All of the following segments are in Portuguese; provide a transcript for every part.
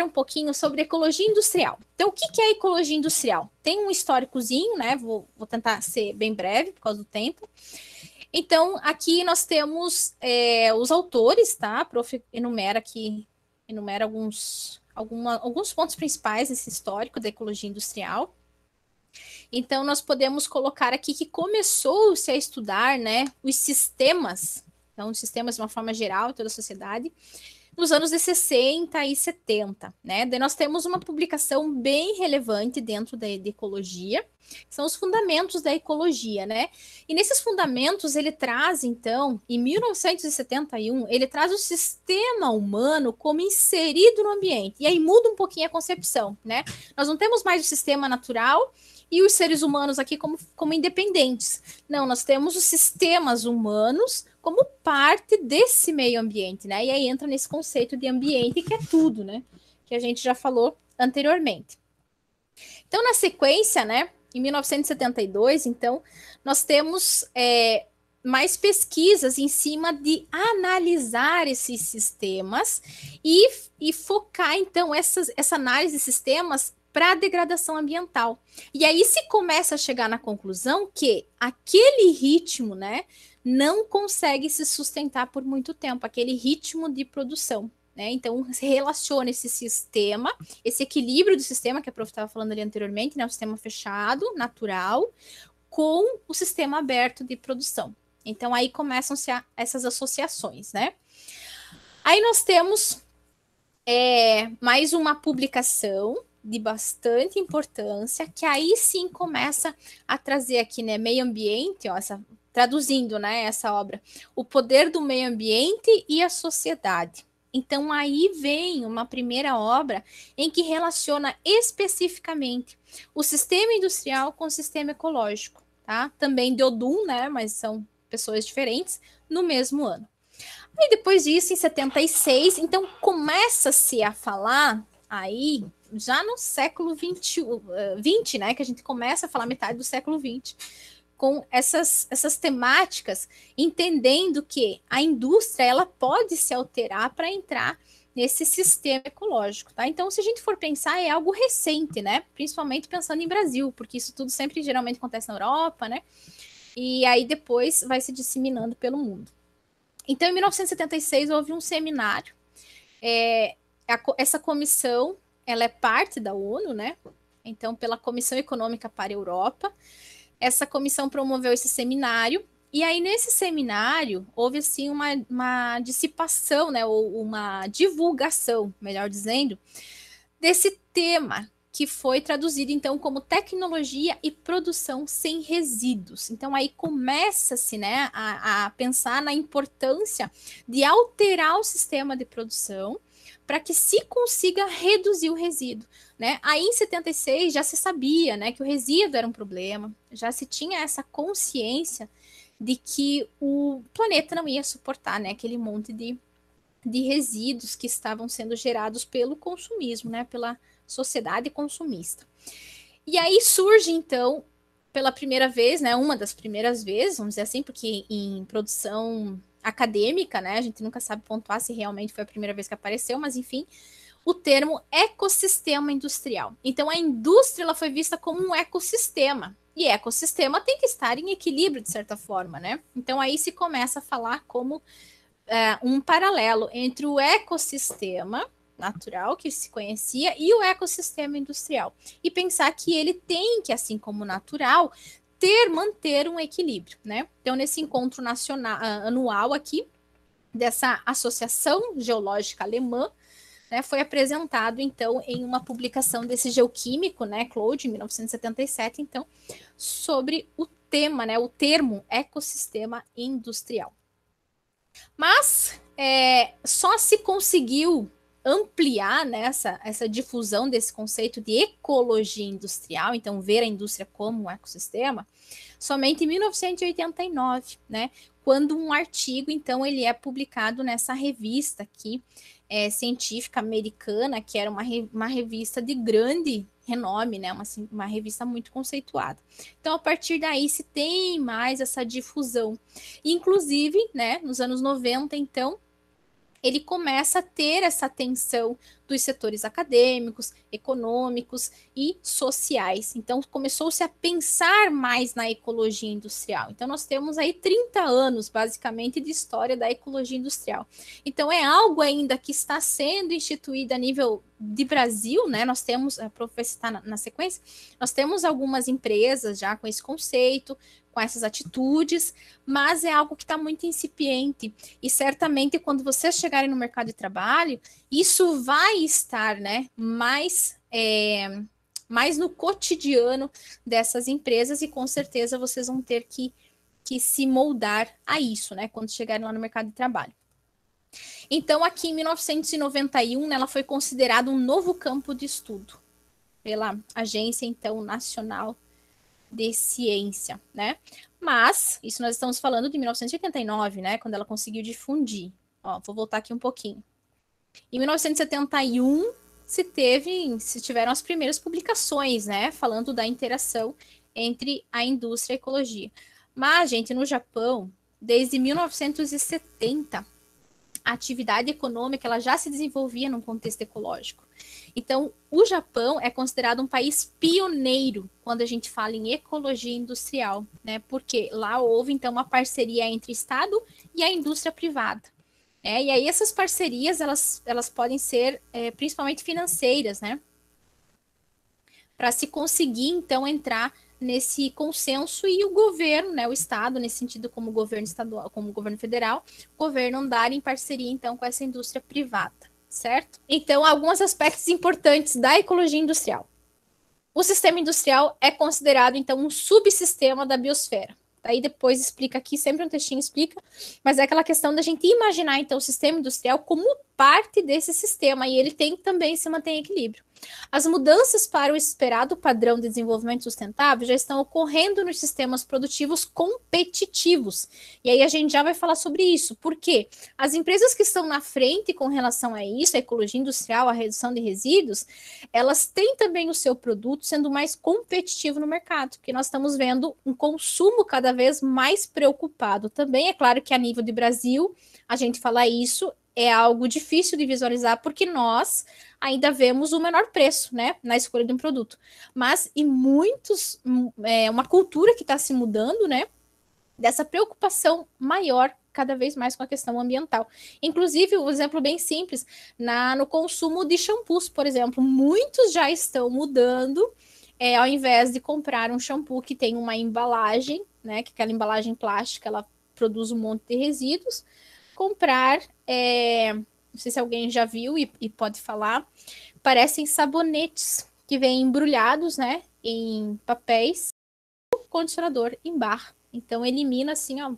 falar um pouquinho sobre ecologia industrial. Então, o que, que é ecologia industrial? Tem um históricozinho, né? Vou, vou, tentar ser bem breve por causa do tempo. Então, aqui nós temos é, os autores, tá? A prof enumera aqui, enumera alguns, alguma, alguns pontos principais desse histórico da ecologia industrial. Então, nós podemos colocar aqui que começou-se a estudar né, os sistemas, então, os sistemas de uma forma geral, toda a sociedade, nos anos de 60 e 70, né? Daí nós temos uma publicação bem relevante dentro da de ecologia, são os fundamentos da ecologia, né? E nesses fundamentos ele traz, então, em 1971, ele traz o sistema humano como inserido no ambiente. E aí muda um pouquinho a concepção, né? Nós não temos mais o sistema natural, e os seres humanos aqui como, como independentes. Não, nós temos os sistemas humanos como parte desse meio ambiente, né? E aí entra nesse conceito de ambiente que é tudo, né? Que a gente já falou anteriormente. Então, na sequência, né? Em 1972, então, nós temos é, mais pesquisas em cima de analisar esses sistemas e, e focar, então, essas, essa análise de sistemas para a degradação ambiental. E aí se começa a chegar na conclusão que aquele ritmo, né, não consegue se sustentar por muito tempo, aquele ritmo de produção. Né? Então, se relaciona esse sistema, esse equilíbrio do sistema, que a prof estava falando ali anteriormente, né? o sistema fechado, natural, com o sistema aberto de produção. Então, aí começam-se essas associações, né? Aí nós temos é, mais uma publicação de bastante importância, que aí sim começa a trazer aqui, né, meio ambiente, ó, essa, traduzindo, né, essa obra, o poder do meio ambiente e a sociedade. Então aí vem uma primeira obra em que relaciona especificamente o sistema industrial com o sistema ecológico, tá? Também de Odum, né, mas são pessoas diferentes no mesmo ano. E depois disso, em 76, então começa-se a falar aí já no século 20, 20, uh, né, que a gente começa a falar metade do século 20, com essas, essas temáticas, entendendo que a indústria ela pode se alterar para entrar nesse sistema ecológico, tá? Então, se a gente for pensar, é algo recente, né? Principalmente pensando em Brasil, porque isso tudo sempre geralmente acontece na Europa, né? E aí depois vai se disseminando pelo mundo. Então, em 1976 houve um seminário. É, a, essa comissão ela é parte da ONU, né? Então, pela Comissão Econômica para a Europa. Essa comissão promoveu esse seminário. E aí, nesse seminário, houve assim uma, uma dissipação, né? Ou uma divulgação, melhor dizendo, desse tema que foi traduzido então como tecnologia e produção sem resíduos. Então aí começa-se né, a, a, pensar na importância de alterar o sistema de produção para que se consiga reduzir o resíduo. Né? Aí em 76 já se sabia né, que o resíduo era um problema, já se tinha essa consciência de que o planeta não ia suportar né, aquele monte de, de resíduos que estavam sendo gerados pelo consumismo, né, pela sociedade consumista. E aí surge então pela primeira vez, né, uma das primeiras vezes, vamos dizer assim, porque em produção acadêmica, né? A gente nunca sabe pontuar se realmente foi a primeira vez que apareceu, mas enfim, o termo ecossistema industrial. Então, a indústria ela foi vista como um ecossistema. E ecossistema tem que estar em equilíbrio, de certa forma, né? Então, aí se começa a falar como é, um paralelo entre o ecossistema natural que se conhecia e o ecossistema industrial. E pensar que ele tem que, assim como o natural, ter, manter um equilíbrio, né? Então, nesse encontro nacional ah, anual aqui, dessa Associação Geológica Alemã, né, foi apresentado, então, em uma publicação desse geoquímico, né, Claude, em 1977, então, sobre o tema, né, o termo ecossistema industrial. Mas é, só se conseguiu ampliar nessa né, essa difusão desse conceito de ecologia industrial, então ver a indústria como um ecossistema, somente em 1989, né, quando um artigo então ele é publicado nessa revista aqui é, científica americana, que era uma, uma revista de grande renome, né? Uma, assim, uma revista muito conceituada. Então, a partir daí se tem mais essa difusão. Inclusive, né, nos anos 90, então, ele começa a ter essa atenção dos setores acadêmicos, econômicos e sociais. Então, começou-se a pensar mais na ecologia industrial. Então, nós temos aí 30 anos, basicamente, de história da ecologia industrial. Então, é algo ainda que está sendo instituído a nível de Brasil, né? Nós temos, a eh, professora está na, na sequência, nós temos algumas empresas já com esse conceito, com essas atitudes, mas é algo que está muito incipiente. E certamente, quando vocês chegarem no mercado de trabalho, isso vai estar né, mais. É, mais no cotidiano dessas empresas, e com certeza vocês vão ter que, que se moldar a isso, né? Quando chegarem lá no mercado de trabalho. Então, aqui em 1991, né, ela foi considerada um novo campo de estudo pela Agência então Nacional de ciência, né? Mas, isso nós estamos falando de 1989, né? Quando ela conseguiu difundir. Ó, vou voltar aqui um pouquinho. Em 1971, se teve, se tiveram as primeiras publicações, né? Falando da interação entre a indústria e a ecologia. Mas, gente, no Japão, desde 1970, a atividade econômica ela já se desenvolvia num contexto ecológico. Então, o Japão é considerado um país pioneiro quando a gente fala em ecologia industrial, né? Porque lá houve então uma parceria entre Estado e a indústria privada. Né? E aí essas parcerias elas, elas podem ser é, principalmente financeiras, né? Para se conseguir então entrar nesse consenso e o governo, né, o estado, nesse sentido como governo estadual, como governo federal, o governo andar em parceria então com essa indústria privada certo? Então, alguns aspectos importantes da ecologia industrial. O sistema industrial é considerado, então, um subsistema da biosfera. Aí depois explica aqui, sempre um textinho explica, mas é aquela questão da gente imaginar, então, o sistema industrial como parte desse sistema, e ele tem que também se manter em equilíbrio. As mudanças para o esperado padrão de desenvolvimento sustentável já estão ocorrendo nos sistemas produtivos competitivos. E aí a gente já vai falar sobre isso. porque As empresas que estão na frente com relação a isso, a ecologia industrial, a redução de resíduos, elas têm também o seu produto sendo mais competitivo no mercado, porque nós estamos vendo um consumo cada vez mais preocupado também. É claro que a nível de Brasil, a gente falar isso é algo difícil de visualizar, porque nós, ainda vemos o menor preço, né, na escolha de um produto. Mas e muitos, hum, é uma cultura que está se mudando, né, dessa preocupação maior cada vez mais com a questão ambiental. Inclusive, um exemplo bem simples, na, no consumo de shampoos, por exemplo, muitos já estão mudando, é, ao invés de comprar um shampoo que tem uma embalagem, né, que aquela embalagem plástica, ela produz um monte de resíduos, comprar é, não sei se alguém já viu e, e pode falar, parecem sabonetes que vêm embrulhados, né, em papéis, condicionador em bar Então elimina assim ó,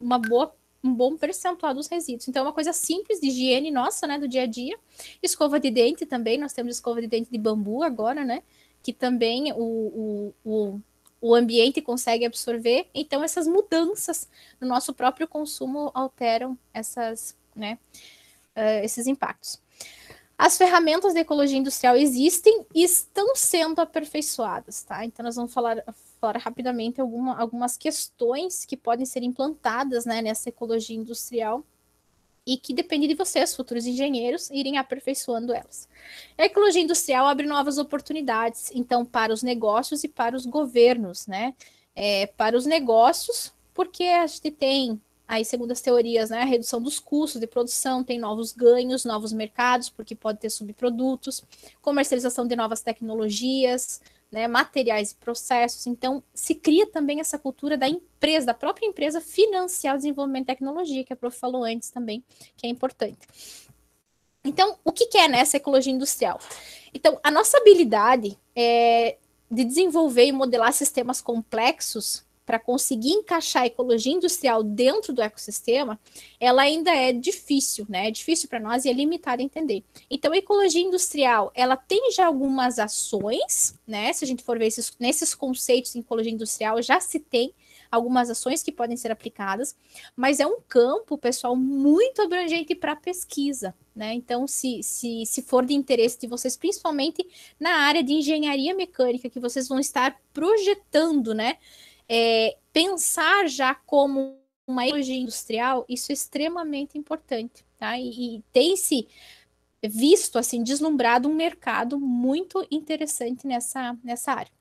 uma boa um bom percentual dos resíduos. Então é uma coisa simples de higiene nossa, né, do dia a dia. Escova de dente também, nós temos escova de dente de bambu agora, né, que também o, o, o, o ambiente consegue absorver. Então essas mudanças no nosso próprio consumo alteram essas, né, uh, esses impactos. As ferramentas de ecologia industrial existem e estão sendo aperfeiçoadas, tá? Então, nós vamos falar, falar rapidamente alguma, algumas questões que podem ser implantadas né, nessa ecologia industrial e que depende de vocês, futuros engenheiros, irem aperfeiçoando elas. A ecologia industrial abre novas oportunidades, então, para os negócios e para os governos, né? É, para os negócios, porque a gente tem Aí, segundo as teorias, né, a redução dos custos de produção tem novos ganhos, novos mercados, porque pode ter subprodutos, comercialização de novas tecnologias, né, materiais e processos. Então, se cria também essa cultura da empresa, da própria empresa financiar o desenvolvimento de tecnologia, que a prof falou antes também, que é importante. Então, o que, que é né, essa ecologia industrial? Então, a nossa habilidade é, de desenvolver e modelar sistemas complexos para conseguir encaixar a ecologia industrial dentro do ecossistema, ela ainda é difícil, né? É difícil para nós e é limitada a entender. Então, a ecologia industrial, ela tem já algumas ações, né? Se a gente for ver esses, nesses conceitos de ecologia industrial, já se tem algumas ações que podem ser aplicadas, mas é um campo, pessoal, muito abrangente para pesquisa, né? Então, se, se, se for de interesse de vocês, principalmente na área de engenharia mecânica, que vocês vão estar projetando, né? é, pensar já como uma ideologia industrial, isso é extremamente importante, tá? E, e tem-se visto, assim, deslumbrado um mercado muito interessante nessa, nessa área.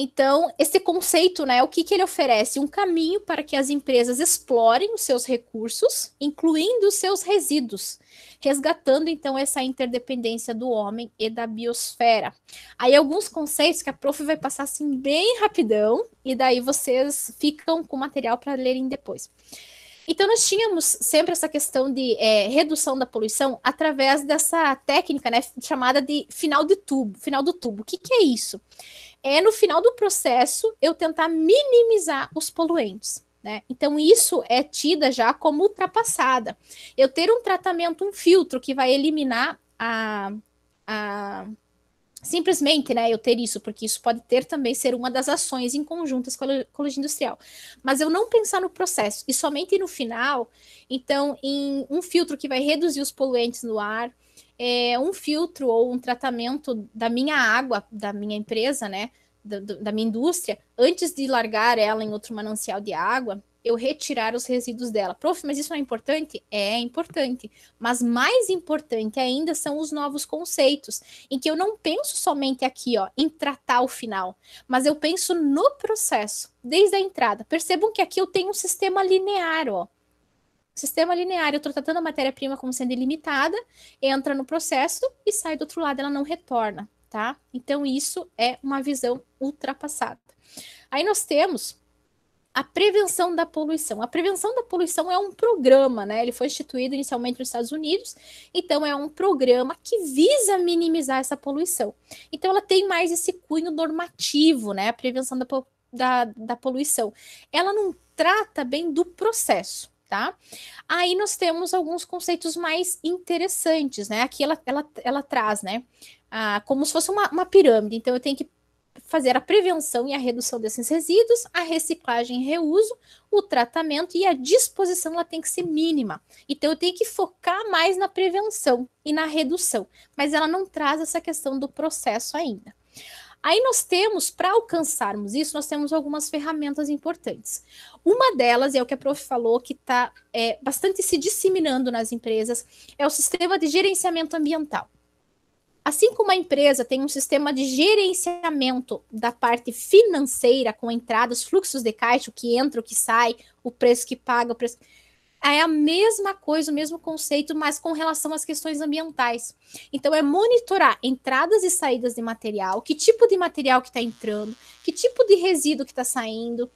Então, esse conceito, né, o que, que ele oferece? Um caminho para que as empresas explorem os seus recursos, incluindo os seus resíduos, resgatando então essa interdependência do homem e da biosfera. Aí alguns conceitos que a prof vai passar assim bem rapidão e daí vocês ficam com material para lerem depois. Então, nós tínhamos sempre essa questão de é, redução da poluição através dessa técnica né, chamada de final de tubo, final do tubo. O que, que é isso? é no final do processo eu tentar minimizar os poluentes. Né? Então, isso é tida já como ultrapassada. Eu ter um tratamento, um filtro que vai eliminar a, a simplesmente, né, eu ter isso, porque isso pode ter também ser uma das ações em conjuntas com a ecologia industrial. Mas eu não pensar no processo e somente no final, então em um filtro que vai reduzir os poluentes no ar, é, um filtro ou um tratamento da minha água, da minha empresa, né? Da, da minha indústria, antes de largar ela em outro manancial de água, eu retirar os resíduos dela. Prof, mas isso não é importante? É importante. Mas mais importante ainda são os novos conceitos, em que eu não penso somente aqui, ó, em tratar o final, mas eu penso no processo, desde a entrada. Percebam que aqui eu tenho um sistema linear, ó. Sistema linear, eu estou tratando a matéria-prima como sendo ilimitada, entra no processo e sai do outro lado, ela não retorna, tá? Então, isso é uma visão ultrapassada. Aí nós temos a prevenção da poluição. A prevenção da poluição é um programa, né? Ele foi instituído inicialmente nos Estados Unidos, então é um programa que visa minimizar essa poluição. Então ela tem mais esse cunho normativo, né? A prevenção da, da, da poluição. Ela não trata bem do processo tá? Aí nós temos alguns conceitos mais interessantes, né? Aqui ela, ela, ela traz, né? Ah, como se fosse uma, uma pirâmide. Então, eu tenho que fazer a prevenção e a redução desses resíduos, a reciclagem e reuso, o tratamento e a disposição ela tem que ser mínima. Então eu tenho que focar mais na prevenção e na redução, mas ela não traz essa questão do processo ainda. Aí nós temos, para alcançarmos isso, nós temos algumas ferramentas importantes. Uma delas, é o que a prof falou, que está é, bastante se disseminando nas empresas, é o sistema de gerenciamento ambiental. Assim como a empresa tem um sistema de gerenciamento da parte financeira, com entradas, fluxos de caixa, o que entra, o que sai, o preço que paga, o preço é a mesma coisa, o mesmo conceito, mas com relação às questões ambientais. Então, é monitorar entradas e saídas de material, que tipo de material que está entrando, que tipo de resíduo que está saindo,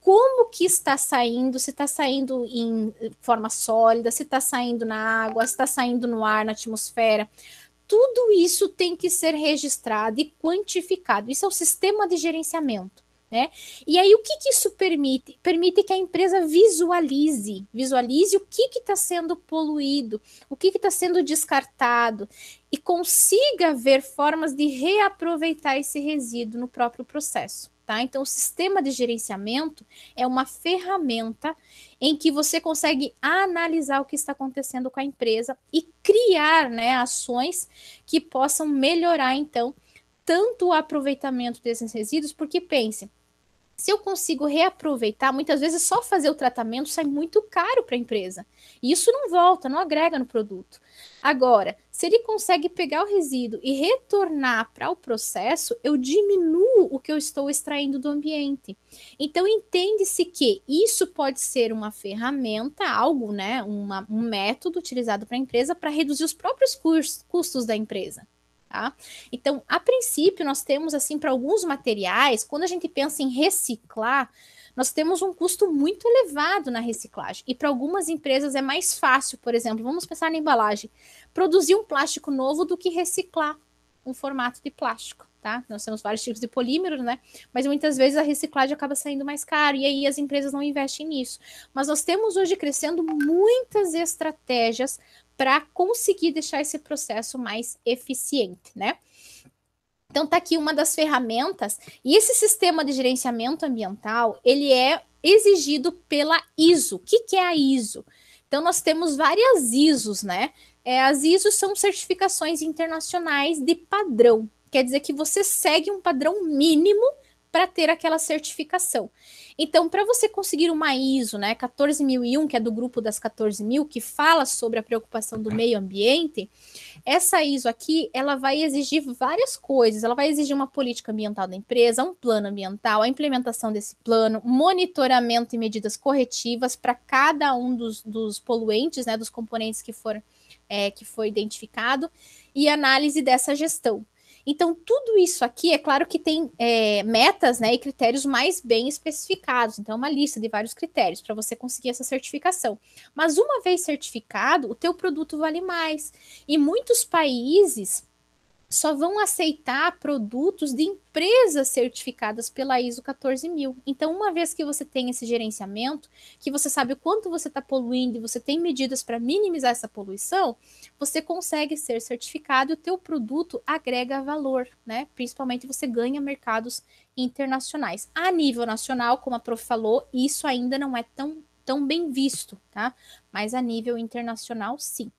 como que está saindo, se está saindo em forma sólida, se está saindo na água, se está saindo no ar, na atmosfera. Tudo isso tem que ser registrado e quantificado. Isso é o sistema de gerenciamento. Né? E aí, o que, que isso permite? Permite que a empresa visualize, visualize o que está sendo poluído, o que está sendo descartado, e consiga ver formas de reaproveitar esse resíduo no próprio processo. Tá? Então, o sistema de gerenciamento é uma ferramenta em que você consegue analisar o que está acontecendo com a empresa e criar né, ações que possam melhorar, então, tanto o aproveitamento desses resíduos, porque pense, se eu consigo reaproveitar, muitas vezes só fazer o tratamento sai muito caro para a empresa. E isso não volta, não agrega no produto. Agora, se ele consegue pegar o resíduo e retornar para o processo, eu diminuo o que eu estou extraindo do ambiente. Então, entende-se que isso pode ser uma ferramenta, algo, né, uma, um método utilizado para a empresa para reduzir os próprios custos da empresa. Tá? Então, a princípio, nós temos assim para alguns materiais, quando a gente pensa em reciclar, nós temos um custo muito elevado na reciclagem. E para algumas empresas é mais fácil, por exemplo, vamos pensar na embalagem, produzir um plástico novo do que reciclar um formato de plástico, tá? Nós temos vários tipos de polímero, né? Mas muitas vezes a reciclagem acaba saindo mais caro e aí as empresas não investem nisso. Mas nós temos hoje crescendo muitas estratégias para conseguir deixar esse processo mais eficiente, né? Então tá aqui uma das ferramentas e esse sistema de gerenciamento ambiental ele é exigido pela ISO. O que, que é a ISO? Então nós temos várias ISOs, né? É, as ISOs são certificações internacionais de padrão. Quer dizer que você segue um padrão mínimo para ter aquela certificação. Então, para você conseguir uma ISO, né, 14001, que é do grupo das 14000, que fala sobre a preocupação do meio ambiente, essa ISO aqui, ela vai exigir várias coisas. Ela vai exigir uma política ambiental da empresa, um plano ambiental, a implementação desse plano, monitoramento e medidas corretivas para cada um dos, dos poluentes, né, dos componentes que foram é, que foi identificado e análise dessa gestão. Então, tudo isso aqui, é claro que tem é, metas né, e critérios mais bem especificados. Então, é uma lista de vários critérios para você conseguir essa certificação. Mas uma vez certificado, o teu produto vale mais. E muitos países só vão aceitar produtos de empresas certificadas pela ISO 14000. Então, uma vez que você tem esse gerenciamento, que você sabe o quanto você está poluindo e você tem medidas para minimizar essa poluição, você consegue ser certificado e o teu produto agrega valor, né? Principalmente você ganha mercados internacionais. A nível nacional, como a prof falou, isso ainda não é tão, tão bem visto, tá? Mas a nível internacional, sim.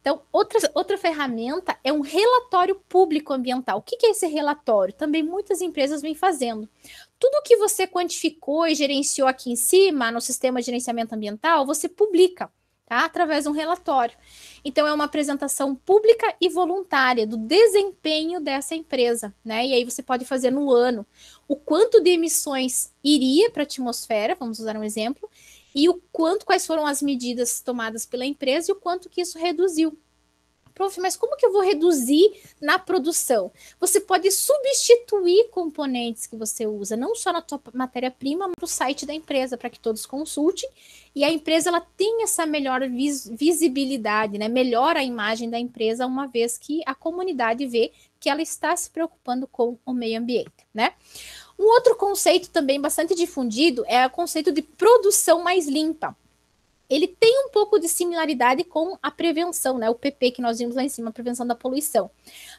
Então, outra, então outra ferramenta é um relatório público ambiental. O que, que é esse relatório? Também muitas empresas vêm fazendo. Tudo que você quantificou e gerenciou aqui em cima, no sistema de gerenciamento ambiental, você publica. Tá? Através de um relatório. Então, é uma apresentação pública e voluntária do desempenho dessa empresa, né? E aí você pode fazer no ano o quanto de emissões iria para a atmosfera, vamos usar um exemplo, e o quanto quais foram as medidas tomadas pela empresa e o quanto que isso reduziu mas como que eu vou reduzir na produção? Você pode substituir componentes que você usa, não só na tua matéria-prima, mas no site da empresa, para que todos consultem. E a empresa ela tem essa melhor vis visibilidade, né? melhora a imagem da empresa, uma vez que a comunidade vê que ela está se preocupando com o meio ambiente, né? Um outro conceito também bastante difundido é o conceito de produção mais limpa ele tem um pouco de similaridade com a prevenção, né? O PP que nós vimos lá em cima, a prevenção da poluição.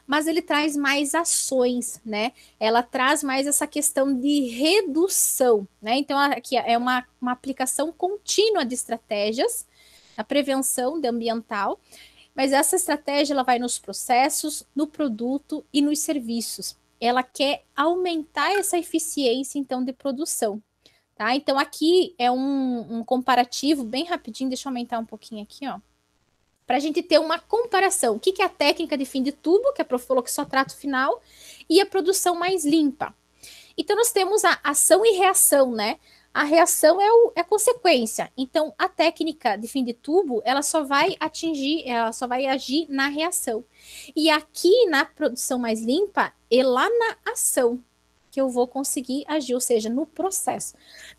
Mas ele traz mais ações, né? Ela traz mais essa questão de redução, né? Então, aqui é uma, uma aplicação contínua de estratégias na prevenção ambiental, mas essa estratégia ela vai nos processos, no produto e nos serviços. Ela quer aumentar essa eficiência, então, de produção. Tá? Então, aqui é um, um comparativo bem rapidinho, deixa eu aumentar um pouquinho aqui, ó. Para a gente ter uma comparação. O que, que é a técnica de fim de tubo, que a Prof falou que só trata o final, e a produção mais limpa. Então, nós temos a ação e reação, né? A reação é, o, é consequência. Então, a técnica de fim de tubo, ela só vai atingir, ela só vai agir na reação. E aqui na produção mais limpa, e lá na ação que eu vou conseguir agir, ou seja, no processo.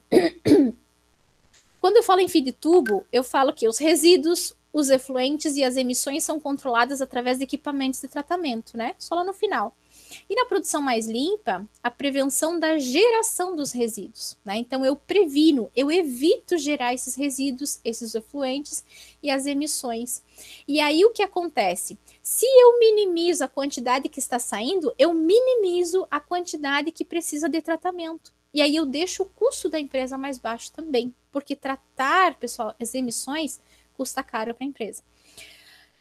Quando eu falo em fio de tubo, eu falo que os resíduos, os efluentes e as emissões são controladas através de equipamentos de tratamento, né? Só lá no final. E na produção mais limpa, a prevenção da geração dos resíduos. Né? Então, eu previno, eu evito gerar esses resíduos, esses efluentes e as emissões. E aí, o que acontece? Se eu minimizo a quantidade que está saindo, eu minimizo a quantidade que precisa de tratamento. E aí, eu deixo o custo da empresa mais baixo também, porque tratar, pessoal, as emissões custa caro para a empresa.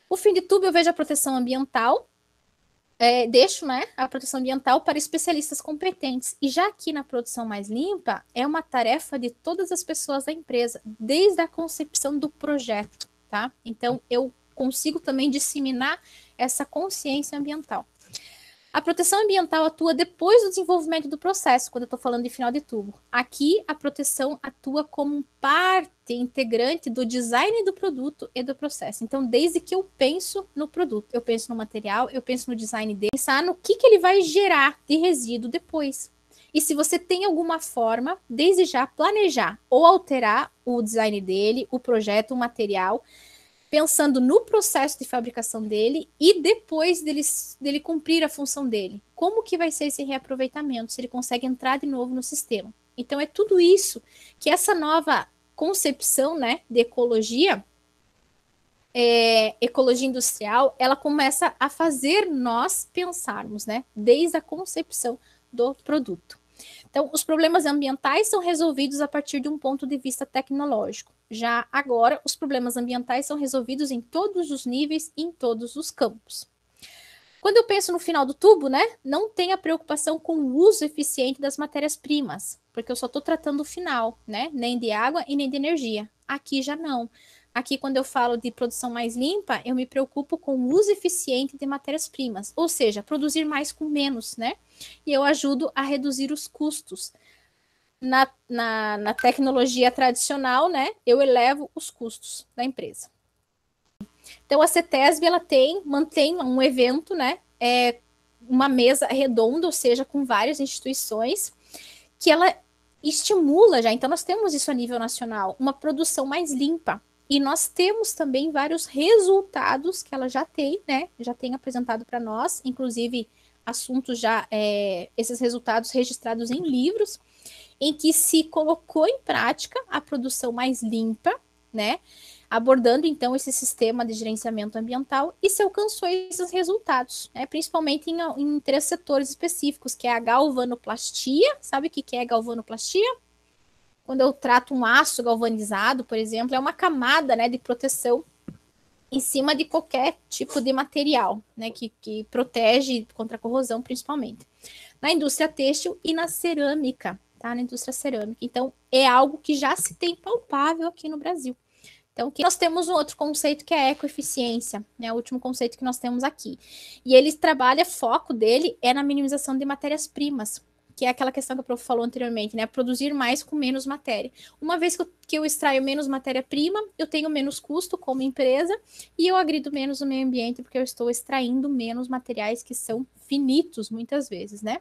O fim de tubo eu vejo a proteção ambiental, é, deixo né, a proteção ambiental para especialistas competentes. E já aqui na produção mais limpa, é uma tarefa de todas as pessoas da empresa, desde a concepção do projeto, tá? Então, eu consigo também disseminar essa consciência ambiental. A proteção ambiental atua depois do desenvolvimento do processo, quando eu estou falando de final de tubo. Aqui, a proteção atua como parte integrante do design do produto e do processo. Então, desde que eu penso no produto, eu penso no material, eu penso no design dele, pensar no que, que ele vai gerar de resíduo depois. E se você tem alguma forma, desde já planejar ou alterar o design dele, o projeto, o material, pensando no processo de fabricação dele e depois dele, dele cumprir a função dele. Como que vai ser esse reaproveitamento, se ele consegue entrar de novo no sistema. Então é tudo isso que essa nova concepção né, de ecologia, é, ecologia industrial, ela começa a fazer nós pensarmos, né? Desde a concepção do produto. Então, os problemas ambientais são resolvidos a partir de um ponto de vista tecnológico. Já agora, os problemas ambientais são resolvidos em todos os níveis em todos os campos. Quando eu penso no final do tubo, né, não tem a preocupação com o uso eficiente das matérias-primas, porque eu só estou tratando o final, né, nem de água e nem de energia. Aqui já não. Aqui, quando eu falo de produção mais limpa, eu me preocupo com o uso eficiente de matérias-primas, ou seja, produzir mais com menos, né? E eu ajudo a reduzir os custos. Na, na, na tecnologia tradicional, né? Eu elevo os custos da empresa. Então, a CETESB, ela tem, mantém um evento, né? É, uma mesa redonda, ou seja, com várias instituições, que ela estimula já, então nós temos isso a nível nacional, uma produção mais limpa, e nós temos também vários resultados que ela já tem, né? Já tem apresentado para nós, inclusive assuntos já, é, esses resultados registrados em livros, em que se colocou em prática a produção mais limpa, né? Abordando então esse sistema de gerenciamento ambiental e se alcançou esses resultados, né? principalmente em, em três setores específicos, que é a galvanoplastia, sabe o que, que é galvanoplastia? quando eu trato um aço galvanizado, por exemplo, é uma camada né, de proteção em cima de qualquer tipo de material, né, que, que protege contra a corrosão, principalmente. Na indústria têxtil e na cerâmica, tá? Na indústria cerâmica. Então, é algo que já se tem palpável aqui no Brasil. Então, nós temos um outro conceito que é a ecoeficiência, né? O último conceito que nós temos aqui. E ele trabalha, foco dele é na minimização de matérias-primas que é aquela questão que o prof falou anteriormente, né? Produzir mais com menos matéria. Uma vez que eu, que eu extraio menos matéria-prima, eu tenho menos custo como empresa e eu agrido menos o meio ambiente porque eu estou extraindo menos materiais que são finitos muitas vezes, né?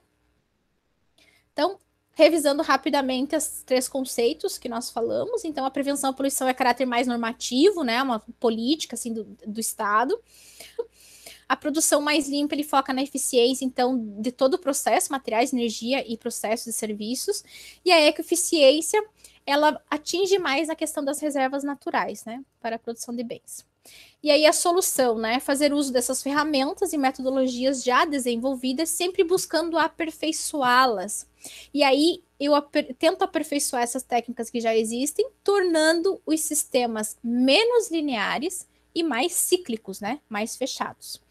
Então, revisando rapidamente os três conceitos que nós falamos. Então, a prevenção à poluição é caráter mais normativo, né? Uma política assim do, do Estado. A produção mais limpa ele foca na eficiência, então, de todo o processo, materiais, energia e processos e serviços. E é a ecoeficiência, ela atinge mais a questão das reservas naturais, né, para a produção de bens. E aí a solução, né, é fazer uso dessas ferramentas e metodologias já desenvolvidas, sempre buscando aperfeiçoá-las. E aí eu aper tento aperfeiçoar essas técnicas que já existem, tornando os sistemas menos lineares e mais cíclicos, né, mais fechados.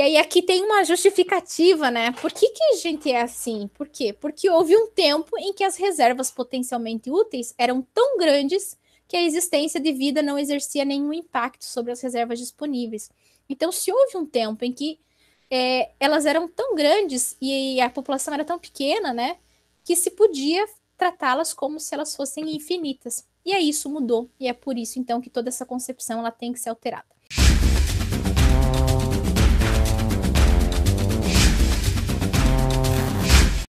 E aí aqui tem uma justificativa, né? Por que, que a gente é assim? Por quê? Porque houve um tempo em que as reservas potencialmente úteis eram tão grandes que a existência de vida não exercia nenhum impacto sobre as reservas disponíveis. Então, se houve um tempo em que é, elas eram tão grandes e a população era tão pequena, né? Que se podia tratá-las como se elas fossem infinitas. E aí é isso mudou, e é por isso então que toda essa concepção ela tem que ser alterada.